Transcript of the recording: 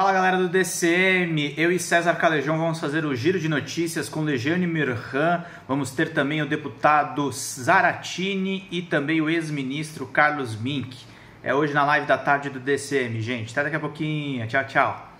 Fala galera do DCM, eu e César Calejão vamos fazer o giro de notícias com Legiane Mirhan, vamos ter também o deputado Zaratini e também o ex-ministro Carlos Mink. É hoje na live da tarde do DCM, gente. Até daqui a pouquinho. Tchau, tchau.